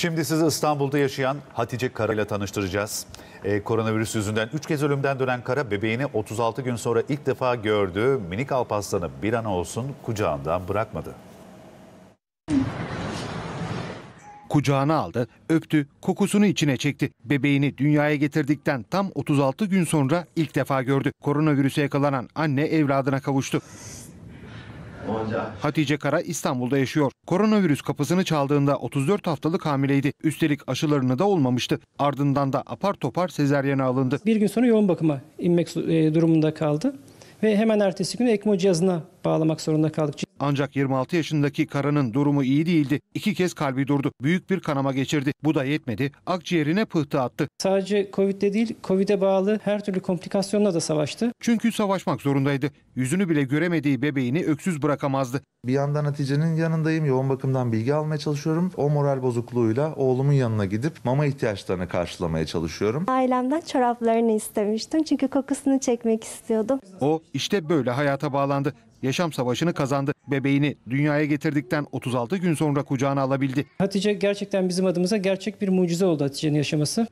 Şimdi sizi İstanbul'da yaşayan Hatice Kara ile tanıştıracağız. Ee, koronavirüs yüzünden 3 kez ölümden dönen Kara bebeğini 36 gün sonra ilk defa gördü. Minik alpaslanı bir an olsun kucağından bırakmadı. Kucağına aldı, öptü, kokusunu içine çekti. Bebeğini dünyaya getirdikten tam 36 gün sonra ilk defa gördü. Koronavirüse yakalanan anne evladına kavuştu. Hatice Kara İstanbul'da yaşıyor. Koronavirüs kapısını çaldığında 34 haftalık hamileydi. Üstelik aşılarını da olmamıştı. Ardından da apar topar sezeryene alındı. Bir gün sonra yoğun bakıma inmek e, durumunda kaldı ve hemen ertesi gün ECMO cihazına bağlamak zorunda kaldık. Ancak 26 yaşındaki karının durumu iyi değildi. İki kez kalbi durdu. Büyük bir kanama geçirdi. Bu da yetmedi. Akciğerine pıhtı attı. Sadece Covid'de değil, Covid'e bağlı her türlü komplikasyonla da savaştı. Çünkü savaşmak zorundaydı. Yüzünü bile göremediği bebeğini öksüz bırakamazdı. Bir yandan Hatice'nin yanındayım. Yoğun bakımdan bilgi almaya çalışıyorum. O moral bozukluğuyla oğlumun yanına gidip mama ihtiyaçlarını karşılamaya çalışıyorum. Ailemden çoraplarını istemiştim çünkü kokusunu çekmek istiyordum. O işte böyle hayata bağlandı yaşam savaşını kazandı. Bebeğini dünyaya getirdikten 36 gün sonra kucağına alabildi. Hatice gerçekten bizim adımıza gerçek bir mucize oldu Hatice'nin yaşaması.